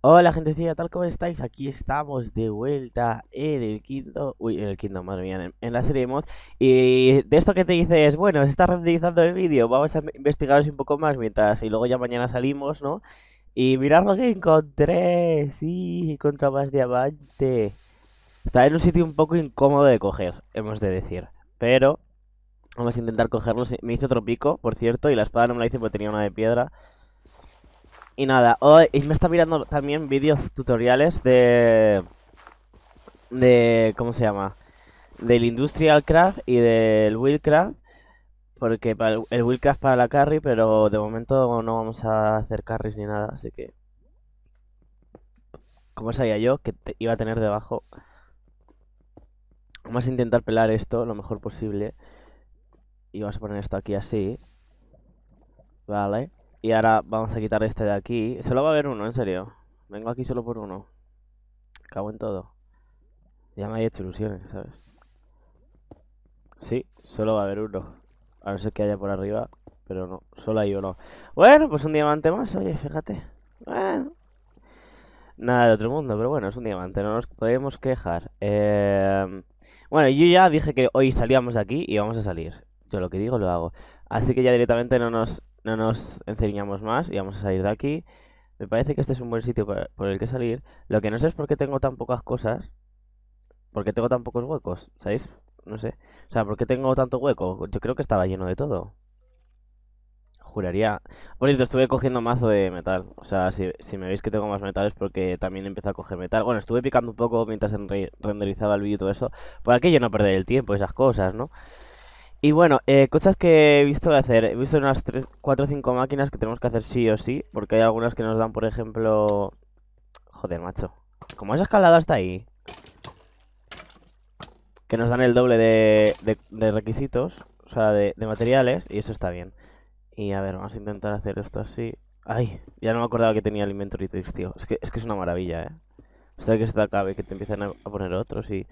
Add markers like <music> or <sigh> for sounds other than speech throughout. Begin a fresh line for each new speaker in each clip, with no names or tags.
Hola gentecilla, tal como estáis, aquí estamos de vuelta en el quinto, uy, en el quinto, madre mía, en, la serie de mods Y de esto que te dices, bueno, se está renderizando el vídeo, vamos a investigaros un poco más mientras Y luego ya mañana salimos, ¿no? Y mirad lo que encontré, sí, contra más diamante Está en un sitio un poco incómodo de coger, hemos de decir Pero vamos a intentar cogerlo, me hice otro pico, por cierto, y la espada no me la hice porque tenía una de piedra y nada, hoy me está mirando también vídeos tutoriales de... De... ¿Cómo se llama? Del Industrial Craft y del Wheelcraft. Porque para el Wildcraft para la carry, pero de momento no vamos a hacer carries ni nada, así que... Como sabía yo que iba a tener debajo... Vamos a intentar pelar esto lo mejor posible. Y vamos a poner esto aquí así. Vale. Y ahora vamos a quitar este de aquí. Solo va a haber uno, en serio. Vengo aquí solo por uno. Cago en todo. Ya me hay hecho ilusiones, ¿sabes? Sí, solo va a haber uno. A no ser que haya por arriba, pero no, solo hay uno. Bueno, pues un diamante más, oye, fíjate. Nada del otro mundo, pero bueno, es un diamante, no nos podemos quejar. Em, bueno, yo ya dije que hoy salíamos de aquí y vamos a salir. Yo lo que digo lo hago. Así que ya directamente no nos no nos enseñamos más y vamos a salir de aquí. Me parece que este es un buen sitio por el que salir. Lo que no sé es por qué tengo tan pocas cosas. porque tengo tan pocos huecos? ¿Sabéis? No sé. O sea, ¿por qué tengo tanto hueco? Yo creo que estaba lleno de todo. Juraría... Por esto, estuve cogiendo mazo de metal. O sea, si, me veis que tengo más metal es porque también empecé a coger metal. Bueno, estuve picando un poco mientras renderizaba el vídeo y todo eso. Por aquello no perder el tiempo, esas cosas, ¿no? Y bueno, eh, cosas que he visto de hacer. He visto unas 4 o 5 máquinas que tenemos que hacer sí o sí. Porque hay algunas que nos dan, por ejemplo... Joder, macho. como has escalado hasta ahí? Que nos dan el doble de, requisitos. O sea, de, materiales. Y eso está bien. Y a ver, vamos a intentar hacer esto así. Ay, ya no me acordaba que tenía el inventory tricks, tío. Es que es, que es una maravilla, ¿eh? O sea, que te acabe, que te empiezan a poner otros y...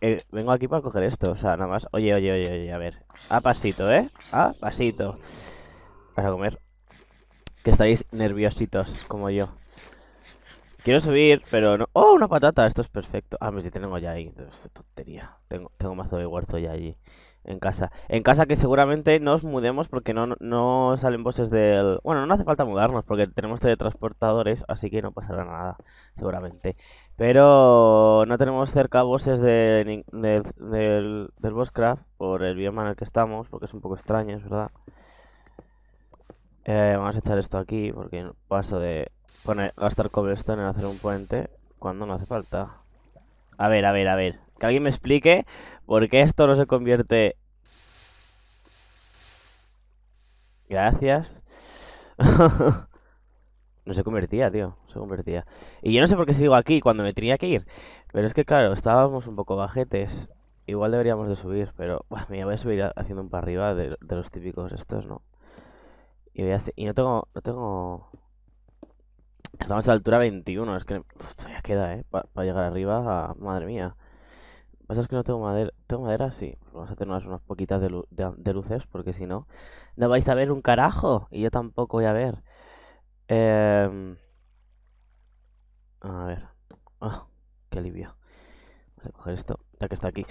Eh, vengo aquí para coger esto, o sea, nada más. Oye, oye, oye, a ver. A pasito, ¿eh? A pasito. Vas a comer. Que estáis nerviositos, como yo. Quiero subir, pero no... ¡Oh, una patata! Esto es perfecto. Ah, me pues si tenemos ya ahí. tontería. Tengo, tengo mazo de huerto ya allí. En casa. En casa que seguramente nos mudemos porque no, salen voces del... Bueno, no hace falta mudarnos porque tenemos teletransportadores, así que no pasará nada, seguramente. Pero no tenemos cerca voces de, del, del Bosscraft por el bioma en el que estamos, porque es un poco extraño, es verdad. Eh, vamos a echar esto aquí porque paso de poner, gastar cobblestone en hacer un puente cuando no hace falta. A ver, a ver, a ver. Que alguien me explique porque esto no se convierte... Gracias. <laughs> no se convertía, tío. se convertía. Y yo no sé por qué sigo aquí cuando me tenía que ir. Pero es que, claro, estábamos un poco bajetes. Igual deberíamos de subir, pero... <laughs> Bah, mira, voy a subir haciendo un par arriba de, los típicos estos, ¿no? Y, voy a hacer... y no tengo... No tengo... Estamos a la altura 21, es que... todavía queda, ¿eh? Para llegar arriba, a... madre mía pasa es que no tengo madera. ¿Tengo madera? Sí. Pues vamos a hacer unas, poquitas de, luces, porque si no, no vais a ver un carajo. Y yo tampoco voy a ver. Em, a ver. Ah, ¡Qué alivio! Vamos a coger esto, ya que está aquí.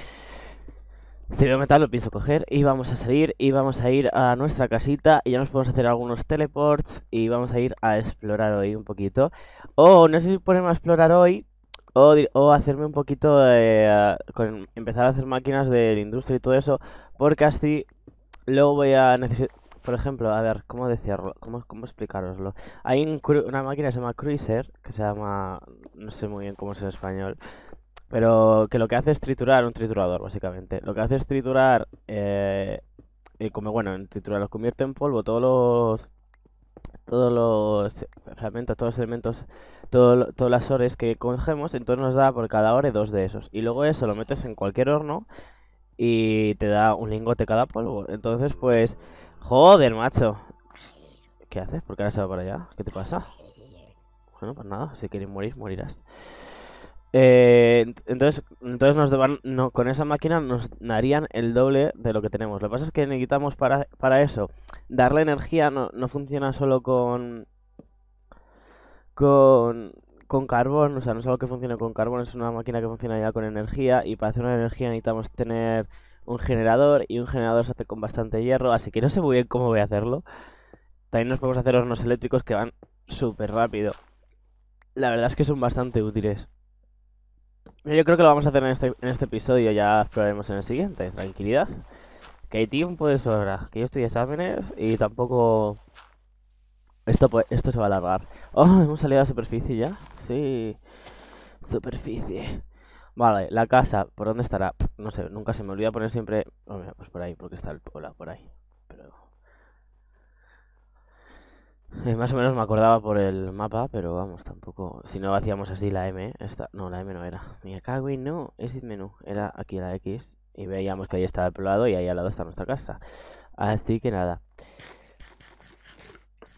Si veo metal lo pienso coger y vamos a salir y vamos a ir a nuestra casita y ya nos podemos hacer algunos teleports y vamos a ir a explorar hoy un poquito. Oh, no sé si ponemos a explorar hoy o, hacerme un poquito, eh, con, empezar a hacer máquinas de la industria y todo eso, porque así luego voy a necesitar... Por ejemplo, a ver, ¿cómo decirlo? ¿Cómo, cómo explicaroslo? Hay una máquina que se llama Cruiser, que se llama... no sé muy bien cómo es en español, pero que lo que hace es triturar un triturador, básicamente. Lo que hace es triturar... Eh, y como bueno, en triturar los convierte en polvo todos los todos los todos los elementos, todo, todas las ores que cogemos, entonces nos da por cada ore dos de esos. Y luego eso lo metes en cualquier horno y te da un lingote cada polvo. Entonces, pues, joder, macho. ¿Qué haces? ¿Por qué ahora se va para allá? ¿Qué te pasa? Bueno, pues nada, si quieres morir, morirás. Eh, entonces, entonces nos con esa máquina nos darían el doble de lo que tenemos. Lo que pasa es que necesitamos para, para eso. Darle energía no, funciona solo con, con, con carbón, o sea, no es algo que funcione con carbón, es una máquina que funciona ya con energía y para hacer una energía necesitamos tener un generador y un generador se hace con bastante hierro, así que no sé muy bien cómo voy a hacerlo. También nos podemos hacer hornos eléctricos que van súper rápido. La verdad es que son bastante útiles. Yo creo que lo vamos a hacer en este, en este episodio, ya exploraremos en el siguiente, tranquilidad. Que hay tiempo de sobra, que yo estoy de exámenes y tampoco... Esto, esto se va a alargar. Oh, hemos salido a la superficie ya. Sí. Superficie. Vale, la casa, ¿por dónde estará? No sé, nunca se me olvida poner siempre... Oh, pues por ahí, porque está el... Hola, por ahí. <laughs> más o menos me acordaba por el mapa, pero vamos, tampoco... Si no hacíamos así la M, esta... No, la M no era. Me cago no, el menú. Era aquí la X y veíamos que ahí estaba el poblado y ahí al lado está nuestra casa. Así que nada.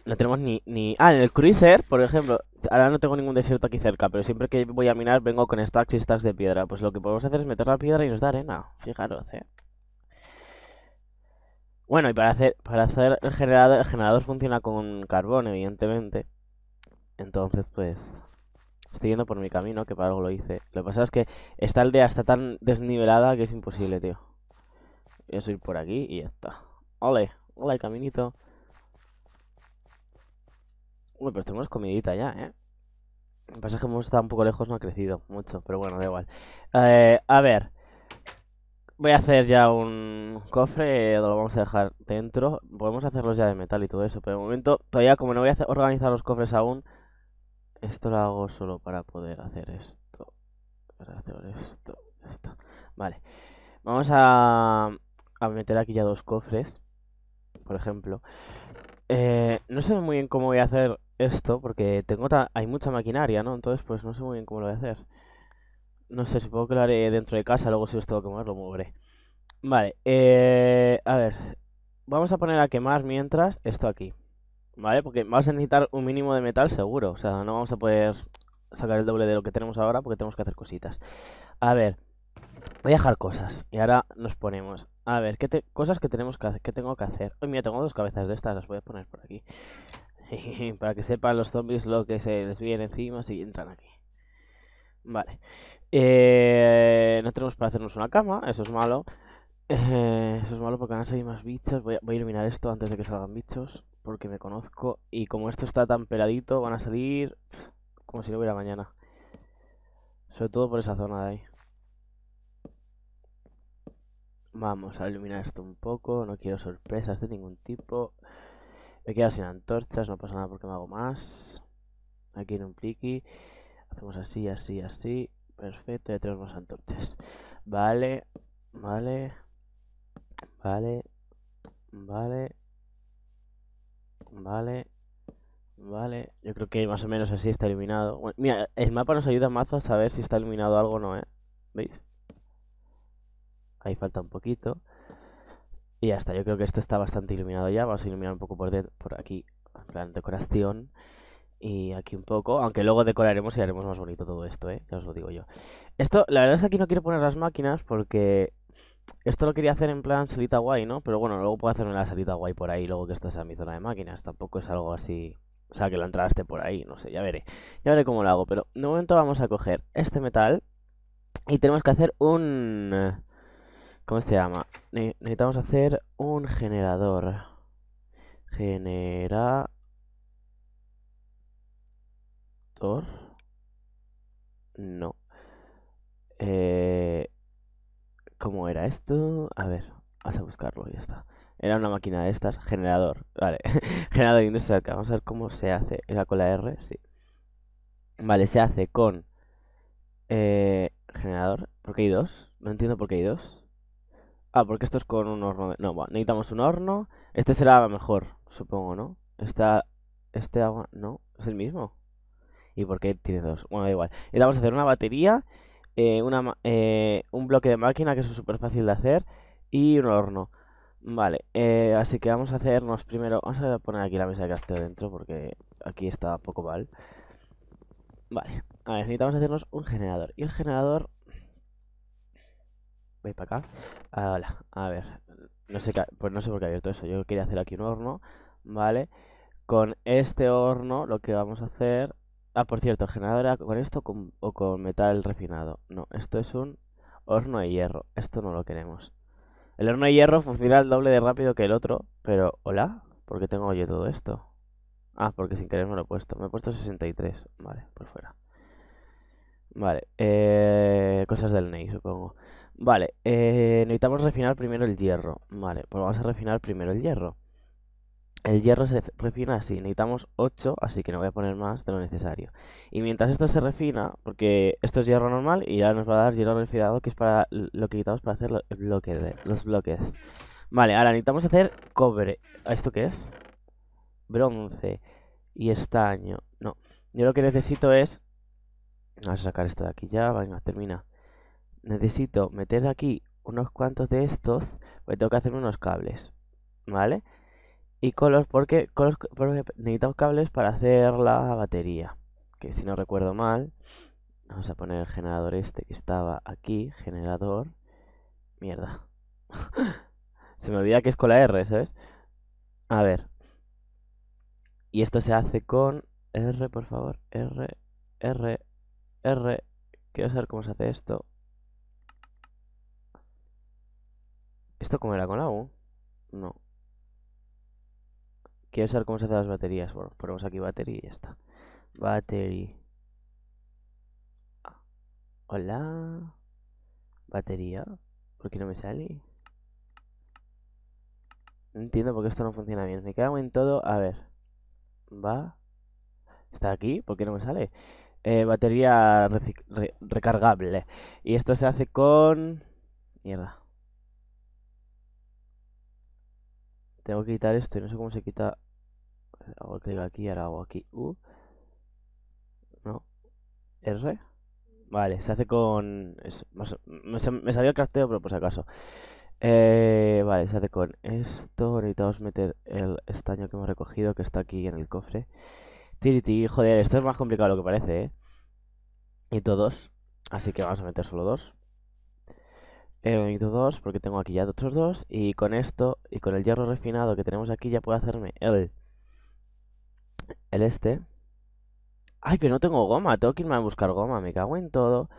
No tenemos ni, ni... Ah, en el cruiser, por ejemplo Ahora no tengo ningún desierto aquí cerca Pero siempre que voy a minar vengo con stacks y stacks de piedra Pues lo que podemos hacer es meter la piedra y nos da arena Fijaros, eh bueno, y para hacer, para hacer el generador, el generador funciona con carbón, evidentemente. Entonces, pues, estoy yendo por mi camino, que para algo lo hice. Lo que pasa es que esta aldea está tan desnivelada que es imposible, tío. a soy por aquí y ya está. Ole, hola caminito. Uy, pero tenemos comidita ya, ¿eh? Lo que que hemos estado un poco lejos, no ha crecido mucho, pero bueno, da igual. Eh, a ver, Voy a hacer ya un cofre, eh, lo vamos a dejar dentro. Podemos hacerlos ya de metal y todo eso, pero de momento, todavía como no voy a organizar los cofres aún, esto lo hago solo para poder hacer esto. hacer esto, esto. Vale. Vamos a, meter aquí ya dos cofres, por ejemplo. Eh, no sé muy bien cómo voy a hacer esto, porque tengo hay mucha maquinaria, ¿no? Entonces, pues no sé muy bien cómo lo voy a hacer. No sé, si puedo lo dentro de casa, luego si os tengo que mover lo moveré. Vale, eh, a ver. Vamos a poner a quemar mientras esto aquí. ¿Vale? Porque vamos a necesitar un mínimo de metal seguro. O sea, no vamos a poder sacar el doble de lo que tenemos ahora porque tenemos que hacer cositas. A ver. Voy a dejar cosas. Y ahora nos ponemos. A ver, ¿qué cosas que tenemos que hacer? ¿Qué tengo que hacer? Hoy mira, tengo dos cabezas de estas. Las voy a poner por aquí. <laughs> Para que sepan los zombies lo que se les viene encima si entran aquí. Vale. Eh, no tenemos para hacernos una cama, eso es malo. Eh, eso es malo porque van a salir más bichos. Voy a, iluminar esto antes de que salgan bichos, porque me conozco. Y como esto está tan peladito, van a salir como si no hubiera mañana. Sobre todo por esa zona de ahí. Vamos a iluminar esto un poco. No quiero sorpresas de ningún tipo. Me he quedado sin antorchas, no pasa nada porque me hago más. Aquí en un pliqui. Hacemos así, así, así. Perfecto, tenemos más antorchas. Vale, vale, vale, vale, vale, vale. Yo creo que más o menos así está iluminado. mira, el mapa nos ayuda mazo a saber si está iluminado algo o no, ¿eh? ¿Veis? Ahí falta un poquito. Y ya está, yo creo que esto está bastante iluminado ya. Vamos a iluminar un poco por, por aquí, en plan decoración. Y aquí un poco, aunque luego decoraremos y haremos más bonito todo esto, ¿eh? Ya os lo digo yo. Esto, la verdad es que aquí no quiero poner las máquinas porque esto lo quería hacer en plan salita guay, ¿no? Pero bueno, luego puedo hacerme la salita guay por ahí, luego que esto sea mi zona de máquinas. Tampoco es algo así... O sea, que la entrada esté por ahí, no sé, ya veré. Ya veré cómo lo hago, pero de momento vamos a coger este metal y tenemos que hacer un... ¿Cómo se llama? necesitamos hacer un generador. Genera... No. Eh, ¿Cómo era esto? A ver, vas a buscarlo, ya está. Era una máquina de estas, generador, vale, <laughs> generador industrial. Vamos a ver cómo se hace. ¿Era con la R? Sí. Vale, se hace con eh, generador. ¿Por qué hay dos? No entiendo por qué hay dos. Ah, porque esto es con un horno. No, necesitamos un horno. Este será mejor, supongo, ¿no? este agua, no, es el mismo. ¿Y por qué tiene dos? Bueno, da igual. Y eh, vamos a hacer una batería, eh, una, eh, un bloque de máquina, que eso es súper fácil de hacer, y un horno. Vale, así que vamos a hacernos primero... Vamos a poner aquí la mesa de crafteo dentro porque aquí está poco mal. Vale, a ver, necesitamos hacernos un generador. Y el generador... Voy para acá. Ah, a ver. No sé, pues no sé por qué hay abierto eso. Yo quería hacer aquí un horno, ¿vale? Con este horno lo que vamos a hacer Ah, por cierto, generadora con esto con, o con metal refinado. No, esto es un horno de hierro. Esto no lo queremos. El horno de hierro funciona el doble de rápido que el otro, pero ¿hola? ¿Por qué tengo yo todo esto? Ah, porque sin querer me lo he puesto. Me he puesto 63. Vale, por pues fuera. Vale, eh, cosas del Ney, supongo. Vale, eh, necesitamos refinar primero el hierro. Vale, pues vamos a refinar primero el hierro. El hierro se refina así, necesitamos 8, así que no voy a poner más de lo necesario. Y mientras esto se refina, porque esto es hierro normal y ya nos va a dar hierro refinado, que es para lo que necesitamos para hacer los bloques. Vale, ahora necesitamos hacer cobre. ¿Esto qué es? Bronce y estaño. No, yo lo que necesito es... Vamos a sacar esto de aquí ya, venga, termina. Necesito meter aquí unos cuantos de estos, porque tengo que hacer unos cables, ¿vale? vale y Colors porque, porque necesitamos cables para hacer la batería. Que si no recuerdo mal, vamos a poner el generador este que estaba aquí. Generador. Mierda. <laughs> se me olvida que es con la R, ¿sabes? A ver. Y esto se hace con R, por favor. R, R, R. Quiero saber cómo se hace esto. ¿Esto cómo era con la U? No. Quiero saber cómo se hacen las baterías. Bueno, ponemos aquí batería y ya está. Batería. Ah, hola. Batería. ¿Por qué no me sale? No entiendo por qué esto no funciona bien. Me cago en todo. A ver. Va. Está aquí. ¿Por qué no me sale? Eh, batería recargable. Y esto se hace con... Mierda. Tengo que quitar esto y no sé cómo se quita hago clic aquí, ahora hago aquí U, ¿no? R, vale, se hace con, me, salió el crafteo pero por si acaso, eh, vale, se hace con esto, necesitamos meter el estaño que hemos recogido que está aquí en el cofre, Tiriti, joder, esto es más complicado de lo que parece, ¿eh? Y dos, así que vamos a meter solo dos. Eh, dos porque tengo aquí ya otros dos y con esto y con el hierro refinado que tenemos aquí ya puedo hacerme el el este. Ay, pero no tengo goma. Tengo que irme a buscar goma. Me cago en todo.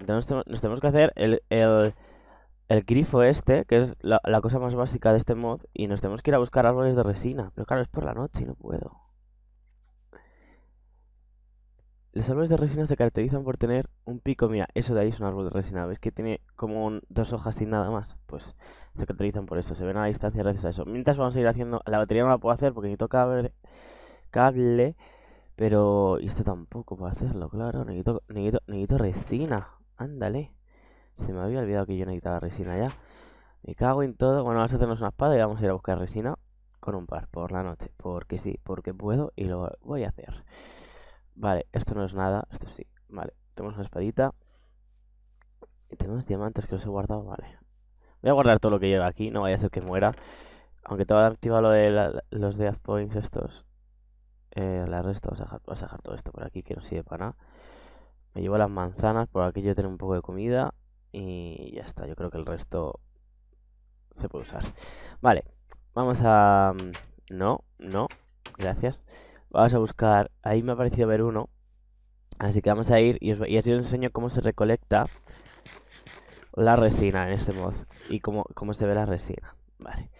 Entonces nos tenemos que hacer el, el, grifo este, que es la, cosa más básica de este mod. Y nos tenemos que ir a buscar árboles de resina. Pero claro, es por la noche y no puedo. Los árboles de resina se caracterizan por tener un pico. Mira, eso de ahí es un árbol de resina. ¿Veis que tiene como dos hojas y nada más? Pues se caracterizan por eso. Se ven a distancia gracias a eso. Mientras vamos a ir haciendo... La batería no la puedo hacer porque toca ver cable. Pero esto tampoco puedo hacerlo, claro. Necesito, necesito, resina. Ándale. Se me había olvidado que yo necesitaba resina ya. Me cago en todo. Bueno, vamos a hacernos una espada y vamos a ir a buscar resina con un par por la noche. Porque sí, porque puedo y lo voy a hacer. Vale, esto no es nada. Esto sí. Vale, tenemos una espadita. Y tenemos diamantes que los he guardado. Vale. Voy a guardar todo lo que lleva aquí. No vaya a ser que muera. Aunque te activado lo de los death points estos. Eh, la resta vas a, dejar, todo esto por aquí que no sirve para nada. Me llevo las manzanas, por aquí yo tengo un poco de comida y ya está. Yo creo que el resto se puede usar. Vale, vamos a... Mm, no, no, gracias. Vamos a buscar... Ahí me ha parecido ver uno. Así que vamos a ir y, os... así os enseño cómo se recolecta la resina en este mod. Y cómo, cómo se ve la resina. Vale.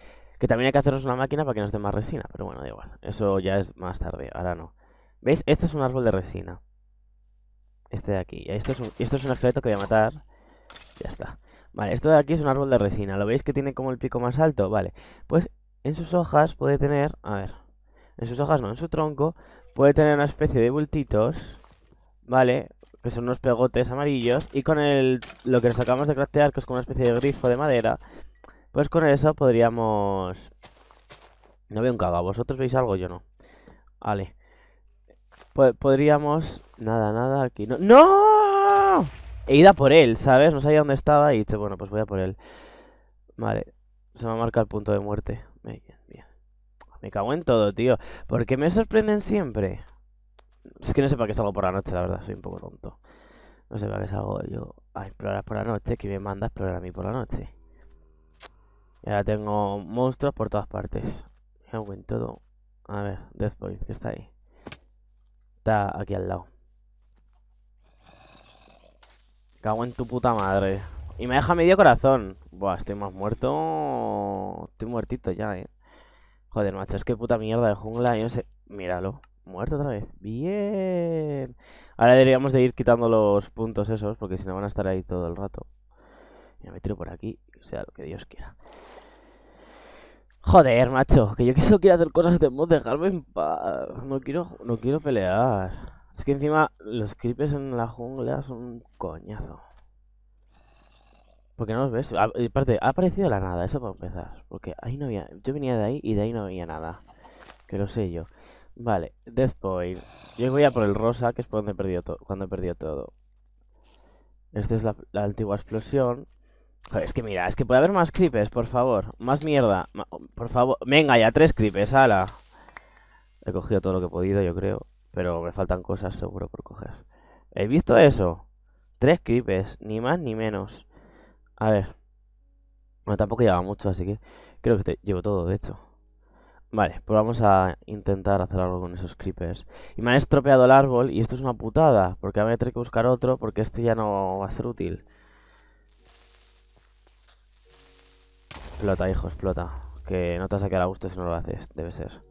Que también hay que hacernos una máquina para que nos dé más resina, pero bueno, da igual. Eso ya es más tarde, ahora no. ¿Veis? Este es un árbol de resina. Este de aquí. Esto es esto es un esqueleto que voy a matar. Ya está. Vale, esto de aquí es un árbol de resina. ¿Lo veis que tiene como el pico más alto? Vale. Pues en sus hojas puede tener... A ver. En sus hojas no, en su tronco puede tener una especie de bultitos. ¿Vale? Que son unos pegotes amarillos. Y con el, lo que nos acabamos de craftear, que es como una especie de grifo de madera, pues con eso podríamos... No veo un caga. ¿Vosotros veis algo? Yo no. Vale. podríamos... Nada, nada, aquí no... ¡No! He ido por él, ¿sabes? No sabía dónde estaba y he dicho, bueno, pues voy a por él. Vale. Se me ha marcado el punto de muerte. Me cago en todo, tío. ¿Por qué me sorprenden siempre? Es que no sé para qué salgo por la noche, la verdad. Soy un poco tonto. No sé para qué salgo yo a explorar por la noche. ¿Quién me manda a explorar a mí por la noche? Y ahora tengo monstruos por todas partes. en todo. A ver, Death boy que está ahí. Está aquí al lado. Cago en tu puta madre. Y me deja medio corazón. Buah, estoy más muerto. Estoy muertito ya, eh. Joder, macho, es que puta mierda de jungla. Yo sé. Míralo. Muerto otra vez. Bien. Ahora deberíamos de ir quitando los puntos esos, porque si no van a estar ahí todo el rato. Ya me tiro por aquí, o sea lo que Dios quiera. Joder, macho, que yo que quiero hacer cosas de mod, dejarme en paz. No quiero, no quiero pelear. Es que encima los creepers en la jungla son un coñazo. Porque no los ves. Ah, aparte, ha aparecido la nada, eso para empezar. Porque ahí no había. Yo venía de ahí y de ahí no había nada. Que lo sé yo. Vale, Death Point. Yo voy a por el rosa, que es por donde he perdido todo. Cuando he perdido todo. Esta es la antigua explosión es que mira, es que puede haber más creepers, por favor. Más mierda. Por favor. Venga, ya tres creepers, ala. He cogido todo lo que he podido, yo creo. Pero me faltan cosas seguro por coger. ¿He visto eso? Tres creepers, ni más ni menos. A ver. Bueno, tampoco lleva mucho, así que creo que te llevo todo, de hecho. Vale, pues vamos a intentar hacer algo con esos creepers. Y me han estropeado el árbol y esto es una putada, porque voy a tener que buscar otro porque este ya no va a ser útil. Explota, hijo, explota. Que no te vas a quedar gusto si no lo haces, debe ser.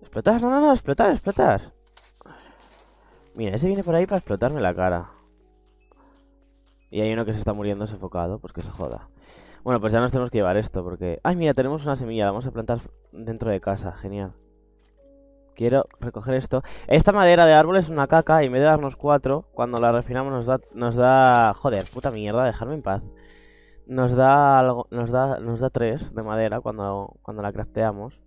¿Explotar? No, no, no, explotar, explotar. Mira, ese viene por ahí para explotarme la cara. Y hay uno que se está muriendo sofocado, pues que se joda. Bueno, pues ya nos tenemos que llevar esto, porque... ¡Ay, mira, tenemos una semilla! La vamos a plantar dentro de casa, genial. Quiero recoger esto. Esta madera de árbol es una caca, y en vez de darnos cuatro, cuando la refinamos nos da... Nos da... Joder, puta mierda, dejarme en paz. Nos da algo, nos da nos da tres de madera cuando, cuando la crafteamos.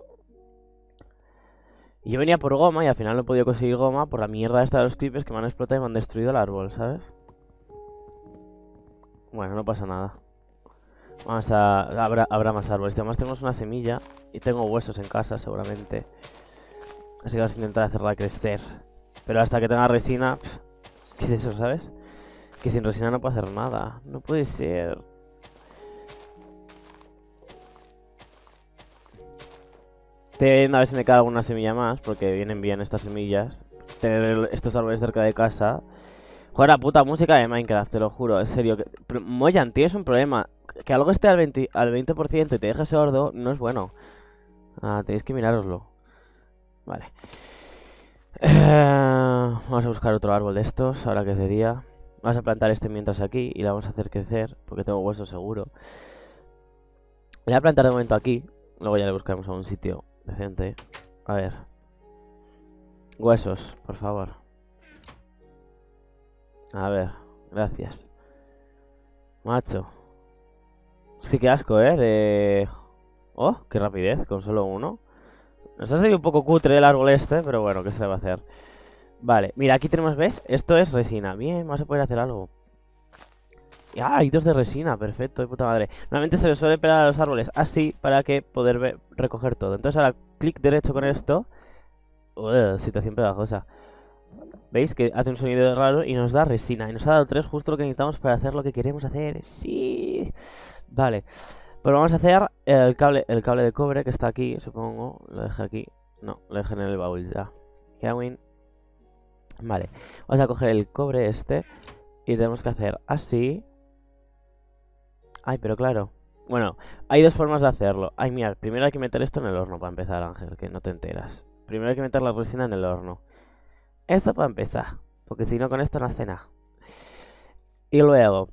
Y yo venía por goma y al final no he podido conseguir goma por la mierda esta de los creepers que me han explotado y me han destruido el árbol, ¿sabes? Bueno, no pasa nada. Vamos a... Habrá, más árboles. Además tenemos una semilla y tengo huesos en casa seguramente. Así que vamos a intentar hacerla crecer. Pero hasta que tenga resina... ¿Qué es eso, sabes? Que sin resina no puedo hacer nada. No puede ser. Estoy viendo a ver si me cae alguna semilla más, porque vienen bien estas semillas. Tener estos árboles cerca de casa. Joder, la puta música de Minecraft, te lo juro, en serio. Que... Moyan, es un problema. Que algo esté al 20%, al y te deje sordo no es bueno. Ah, tenéis que mirároslo. Vale. Eh, vamos a buscar otro árbol de estos, ahora que es de día. Vamos a plantar este mientras aquí y la vamos a hacer crecer, porque tengo hueso seguro. voy a plantar de momento aquí, luego ya le buscaremos a un sitio Decente. A ver. Huesos, por favor. A ver, gracias. Macho. Es que qué asco, ¿eh? De... Oh, qué rapidez, con solo uno. Nos ha salido un poco cutre el árbol este, pero bueno, ¿qué se va a hacer? Vale, mira, aquí tenemos, ¿ves? Esto es resina. Bien, vamos a poder hacer algo. Ah, hay dos de resina, perfecto, de puta madre. Normalmente se le suele pelar a los árboles así para que poder recoger todo. Entonces ahora clic derecho con esto. Uf, situación pegajosa. ¿Veis? Que hace un sonido raro y nos da resina. Y nos ha dado tres justo lo que necesitamos para hacer lo que queremos hacer. Sí. Vale. Pero pues vamos a hacer el cable, el cable de cobre que está aquí, supongo. Lo dejo aquí. No, lo dejo en el baúl ya. Kevin. Vale. Vamos a coger el cobre este. Y tenemos que hacer así. Ay, pero claro. Bueno, hay dos formas de hacerlo. Ay, mira, primero hay que meter esto en el horno para empezar, Ángel, que no te enteras. Primero hay que meter la resina en el horno. Eso para empezar, porque si no con esto no hace nada. Y luego,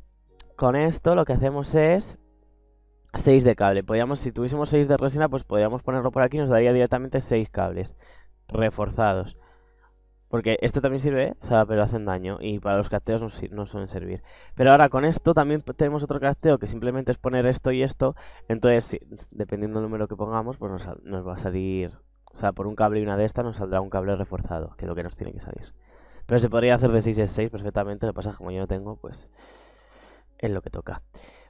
con esto lo que hacemos es 6 de cable. Podríamos, si tuviésemos 6 de resina, pues podríamos ponerlo por aquí y nos daría directamente 6 cables reforzados. Porque esto también sirve, pero hacen daño y para los casteos no, suelen servir. Pero ahora con esto también tenemos otro casteo que simplemente es poner esto y esto. Entonces, dependiendo del número que pongamos, pues nos, va a salir... O sea, por un cable y una de estas nos saldrá un cable reforzado, que es lo que nos tiene que salir. Pero se podría hacer de 6 a 6 perfectamente, lo que pasa como yo no tengo, pues es lo que toca.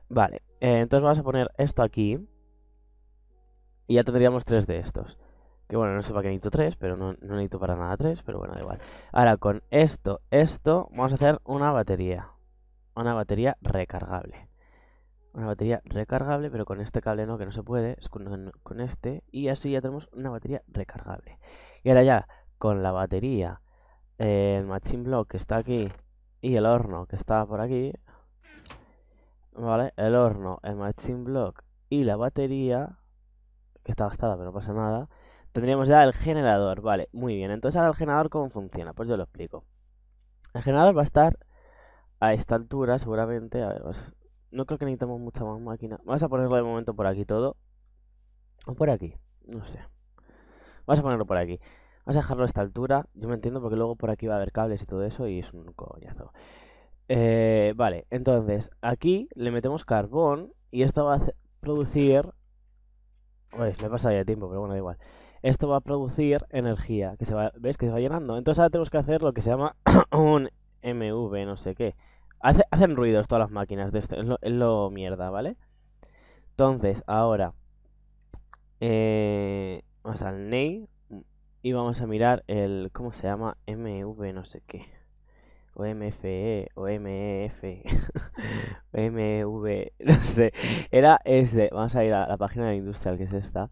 Vale, eh, entonces vamos a poner esto aquí. Y ya tendríamos tres de estos. Que bueno, no sé para qué necesito 3, pero no, necesito para nada tres, pero bueno, da igual. Ahora, con esto, esto, vamos a hacer una batería. Una batería recargable. Una batería recargable, pero con este cable no, que no se puede, es con, con este. Y así ya tenemos una batería recargable. Y ahora ya, con la batería, eh, el Machine Block que está aquí y el horno que está por aquí, ¿vale? El horno, el Machine Block y la batería, que está gastada, pero no pasa nada, tendríamos ya el generador. Vale, muy bien. Entonces ahora el generador, ¿cómo funciona? Pues yo lo explico. El generador va a estar a esta altura, seguramente. A ver, no creo que necesitemos mucha más máquina. Vamos a ponerlo de momento por aquí todo. O por aquí, no sé. Vamos a ponerlo por aquí. Vamos a dejarlo a esta altura. Yo me entiendo porque luego por aquí va a haber cables y todo eso y es un coñazo. Eh, vale, entonces aquí le metemos carbón y esto va a producir... Me le pasa ya tiempo, pero bueno, da igual esto va a producir energía, que se va, ¿ves? Que se va llenando. Entonces ahora tenemos que hacer lo que se llama <coughs> un MV, no sé qué. Hace, hacen ruidos todas las máquinas de esto, es lo, mierda, ¿vale? Entonces, ahora, eh, vamos al name y vamos a mirar el, ¿cómo se llama? MV, no sé qué. O MFE, o MEF, e. <laughs> MV, no sé. Era este, vamos a ir a la página de Industrial, que es esta.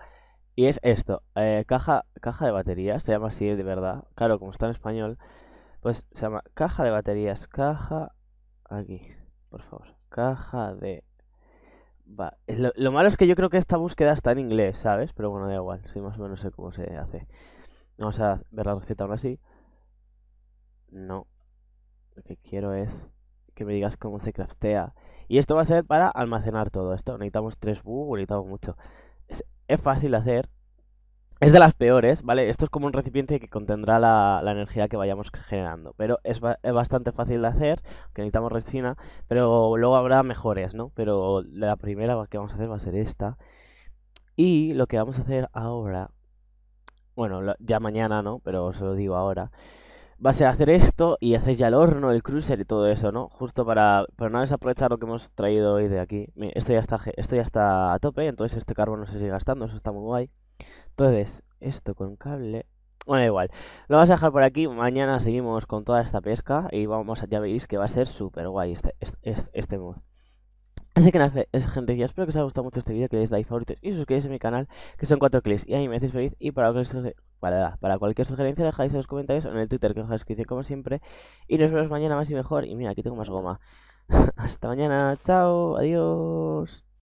Y es esto, eh, caja, caja de baterías, se llama así de verdad. Claro, como está en español, pues se llama caja de baterías, caja... Aquí, por favor, caja de... Va. Lo, malo es que yo creo que esta búsqueda está en inglés, ¿sabes? Pero bueno, da igual, si sí, más o menos sé cómo se hace. Vamos a ver la receta aún así. No. Lo que quiero es que me digas cómo se craftea. Y esto va a ser para almacenar todo esto. Necesitamos tres bugs, necesitamos mucho es fácil de hacer. Es de las peores, ¿vale? Esto es como un recipiente que contendrá la, la energía que vayamos generando. Pero es, bastante fácil de hacer, necesitamos resina. Pero luego habrá mejores, ¿no? Pero la primera que vamos a hacer va a ser esta. Y lo que vamos a hacer ahora... Bueno, ya mañana, ¿no? Pero os lo digo ahora vas a hacer esto y hacer ya el horno, el cruiser y todo eso, ¿no? Justo para, para no desaprovechar lo que hemos traído hoy de aquí. Esto ya está, esto ya está a tope, entonces este carbón no se sigue gastando, eso está muy guay. Entonces, esto con cable... Bueno, igual. Lo vas a dejar por aquí. Mañana seguimos con toda esta pesca y vamos, ya veis que va a ser súper guay este, este, este Así que nada, gente, espero que os haya gustado mucho este vídeo, que le deis like, favoritos y suscribáis a mi canal, que son cuatro clics y ahí me hacéis feliz. Y para, para cualquier sugerencia dejáis en los comentarios o en el Twitter que os descripción como siempre. Y nos vemos mañana más y mejor. Y mira, aquí tengo más goma. <laughs> Hasta mañana, chao, adiós.